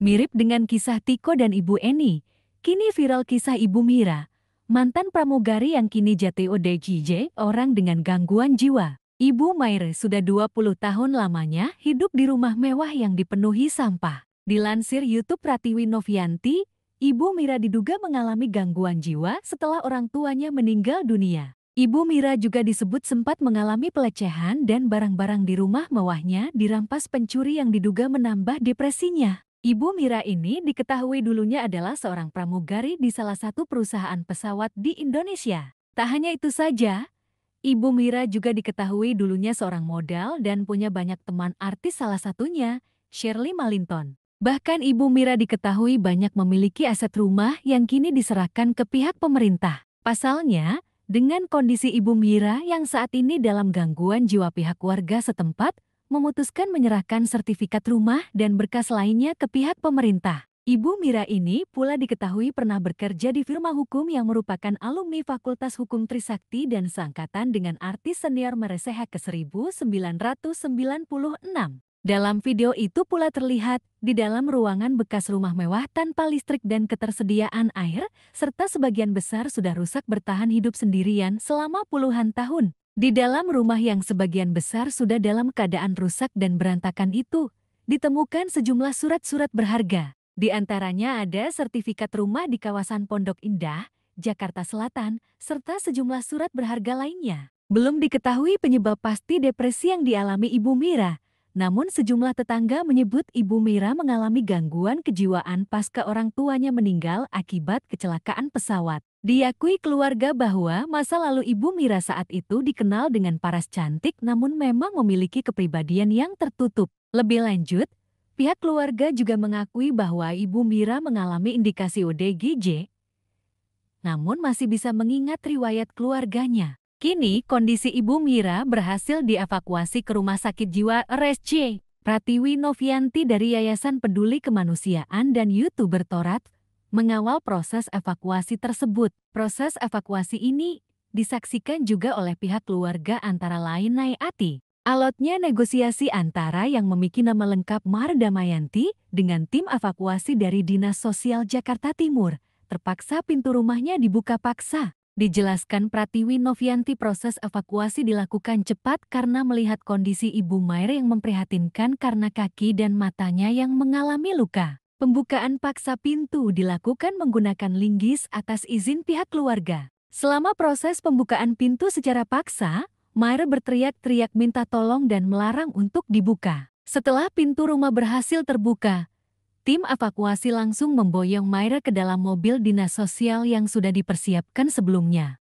Mirip dengan kisah Tiko dan Ibu Eni, kini viral kisah Ibu Mira, mantan pramugari yang kini jatuh ODGJ, orang dengan gangguan jiwa. Ibu Maire sudah 20 tahun lamanya hidup di rumah mewah yang dipenuhi sampah. Dilansir YouTube Pratiwi Novianti, Ibu Mira diduga mengalami gangguan jiwa setelah orang tuanya meninggal dunia. Ibu Mira juga disebut sempat mengalami pelecehan dan barang-barang di rumah mewahnya dirampas pencuri yang diduga menambah depresinya. Ibu Mira ini diketahui dulunya adalah seorang pramugari di salah satu perusahaan pesawat di Indonesia. Tak hanya itu saja, Ibu Mira juga diketahui dulunya seorang modal dan punya banyak teman artis salah satunya, Shirley Malinton. Bahkan Ibu Mira diketahui banyak memiliki aset rumah yang kini diserahkan ke pihak pemerintah. Pasalnya, dengan kondisi Ibu Mira yang saat ini dalam gangguan jiwa pihak warga setempat, memutuskan menyerahkan sertifikat rumah dan berkas lainnya ke pihak pemerintah. Ibu Mira ini pula diketahui pernah bekerja di firma hukum yang merupakan alumni Fakultas Hukum Trisakti dan seangkatan dengan artis senior Mereseha ke 1996. Dalam video itu pula terlihat, di dalam ruangan bekas rumah mewah tanpa listrik dan ketersediaan air, serta sebagian besar sudah rusak bertahan hidup sendirian selama puluhan tahun. Di dalam rumah yang sebagian besar sudah dalam keadaan rusak dan berantakan itu, ditemukan sejumlah surat-surat berharga. Di antaranya ada sertifikat rumah di kawasan Pondok Indah, Jakarta Selatan, serta sejumlah surat berharga lainnya. Belum diketahui penyebab pasti depresi yang dialami Ibu Mira, namun sejumlah tetangga menyebut Ibu Mira mengalami gangguan kejiwaan pasca orang tuanya meninggal akibat kecelakaan pesawat. Diakui keluarga bahwa masa lalu Ibu Mira saat itu dikenal dengan paras cantik namun memang memiliki kepribadian yang tertutup. Lebih lanjut, pihak keluarga juga mengakui bahwa Ibu Mira mengalami indikasi ODGJ, namun masih bisa mengingat riwayat keluarganya. Kini kondisi Ibu Mira berhasil dievakuasi ke Rumah Sakit Jiwa RSC. Pratiwi Novianti dari Yayasan Peduli Kemanusiaan dan YouTuber Torat mengawal proses evakuasi tersebut. Proses evakuasi ini disaksikan juga oleh pihak keluarga antara lain Naiati. Alotnya negosiasi antara yang memiliki nama lengkap Mar dengan tim evakuasi dari Dinas Sosial Jakarta Timur terpaksa pintu rumahnya dibuka paksa. Dijelaskan Pratiwi Novianti proses evakuasi dilakukan cepat karena melihat kondisi Ibu Mair yang memprihatinkan karena kaki dan matanya yang mengalami luka. Pembukaan paksa pintu dilakukan menggunakan linggis atas izin pihak keluarga. Selama proses pembukaan pintu secara paksa, Mair berteriak-teriak minta tolong dan melarang untuk dibuka. Setelah pintu rumah berhasil terbuka, tim evakuasi langsung memboyong Myra ke dalam mobil dinas sosial yang sudah dipersiapkan sebelumnya.